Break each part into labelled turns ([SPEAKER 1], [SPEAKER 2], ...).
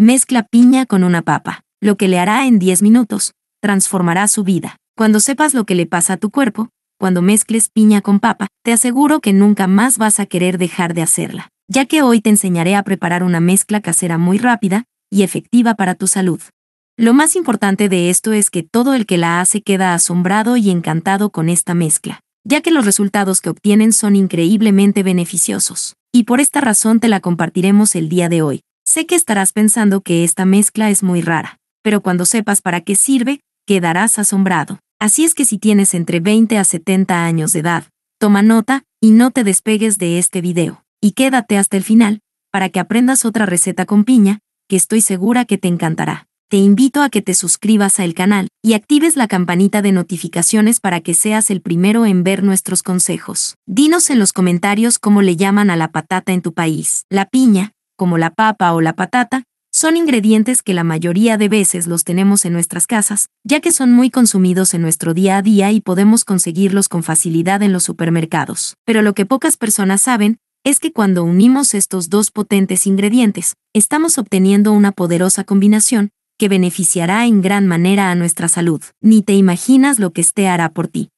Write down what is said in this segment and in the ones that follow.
[SPEAKER 1] Mezcla piña con una papa, lo que le hará en 10 minutos, transformará su vida. Cuando sepas lo que le pasa a tu cuerpo, cuando mezcles piña con papa, te aseguro que nunca más vas a querer dejar de hacerla, ya que hoy te enseñaré a preparar una mezcla casera muy rápida y efectiva para tu salud. Lo más importante de esto es que todo el que la hace queda asombrado y encantado con esta mezcla, ya que los resultados que obtienen son increíblemente beneficiosos. Y por esta razón te la compartiremos el día de hoy. Sé que estarás pensando que esta mezcla es muy rara, pero cuando sepas para qué sirve, quedarás asombrado. Así es que si tienes entre 20 a 70 años de edad, toma nota y no te despegues de este video. Y quédate hasta el final, para que aprendas otra receta con piña, que estoy segura que te encantará. Te invito a que te suscribas al canal y actives la campanita de notificaciones para que seas el primero en ver nuestros consejos. Dinos en los comentarios cómo le llaman a la patata en tu país. La piña, como la papa o la patata, son ingredientes que la mayoría de veces los tenemos en nuestras casas, ya que son muy consumidos en nuestro día a día y podemos conseguirlos con facilidad en los supermercados. Pero lo que pocas personas saben es que cuando unimos estos dos potentes ingredientes, estamos obteniendo una poderosa combinación que beneficiará en gran manera a nuestra salud. Ni te imaginas lo que este hará por ti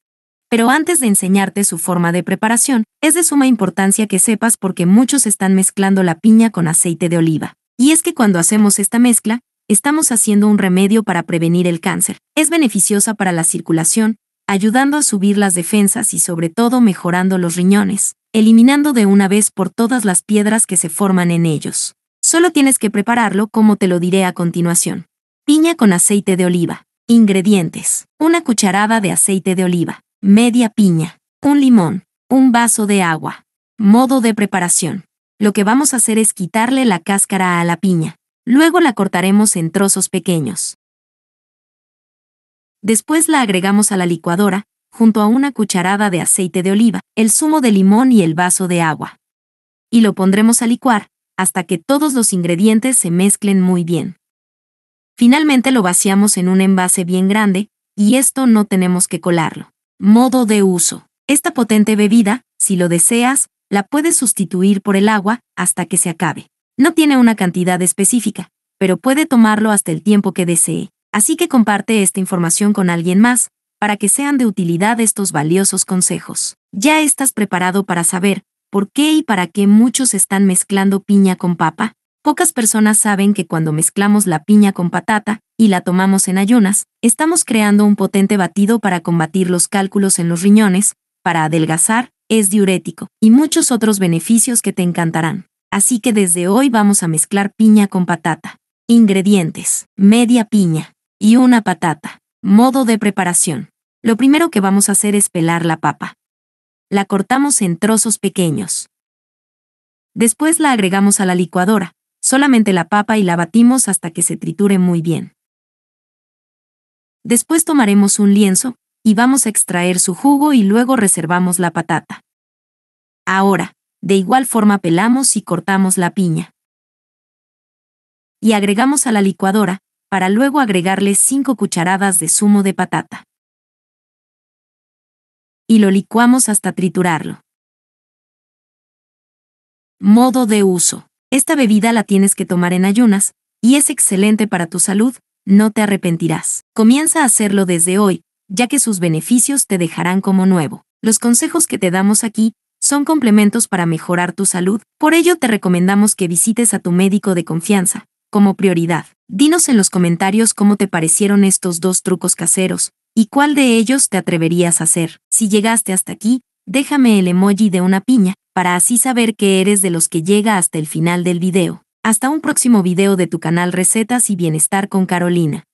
[SPEAKER 1] pero antes de enseñarte su forma de preparación, es de suma importancia que sepas porque muchos están mezclando la piña con aceite de oliva. Y es que cuando hacemos esta mezcla, estamos haciendo un remedio para prevenir el cáncer. Es beneficiosa para la circulación, ayudando a subir las defensas y sobre todo mejorando los riñones, eliminando de una vez por todas las piedras que se forman en ellos. Solo tienes que prepararlo como te lo diré a continuación. Piña con aceite de oliva. Ingredientes. Una cucharada de aceite de oliva media piña, un limón, un vaso de agua. Modo de preparación. Lo que vamos a hacer es quitarle la cáscara a la piña. Luego la cortaremos en trozos pequeños. Después la agregamos a la licuadora, junto a una cucharada de aceite de oliva, el zumo de limón y el vaso de agua. Y lo pondremos a licuar, hasta que todos los ingredientes se mezclen muy bien. Finalmente lo vaciamos en un envase bien grande, y esto no tenemos que colarlo. Modo de uso. Esta potente bebida, si lo deseas, la puedes sustituir por el agua hasta que se acabe. No tiene una cantidad específica, pero puede tomarlo hasta el tiempo que desee. Así que comparte esta información con alguien más, para que sean de utilidad estos valiosos consejos. Ya estás preparado para saber por qué y para qué muchos están mezclando piña con papa. Pocas personas saben que cuando mezclamos la piña con patata, y la tomamos en ayunas, estamos creando un potente batido para combatir los cálculos en los riñones, para adelgazar, es diurético, y muchos otros beneficios que te encantarán. Así que desde hoy vamos a mezclar piña con patata. Ingredientes. Media piña. Y una patata. Modo de preparación. Lo primero que vamos a hacer es pelar la papa. La cortamos en trozos pequeños. Después la agregamos a la licuadora, solamente la papa y la batimos hasta que se triture muy bien. Después tomaremos un lienzo, y vamos a extraer su jugo y luego reservamos la patata. Ahora, de igual forma pelamos y cortamos la piña. Y agregamos a la licuadora, para luego agregarle 5 cucharadas de zumo de patata. Y lo licuamos hasta triturarlo. Modo de uso. Esta bebida la tienes que tomar en ayunas, y es excelente para tu salud, no te arrepentirás. Comienza a hacerlo desde hoy, ya que sus beneficios te dejarán como nuevo. Los consejos que te damos aquí son complementos para mejorar tu salud, por ello te recomendamos que visites a tu médico de confianza, como prioridad. Dinos en los comentarios cómo te parecieron estos dos trucos caseros, y cuál de ellos te atreverías a hacer. Si llegaste hasta aquí, déjame el emoji de una piña, para así saber que eres de los que llega hasta el final del video. Hasta un próximo video de tu canal Recetas y Bienestar con Carolina.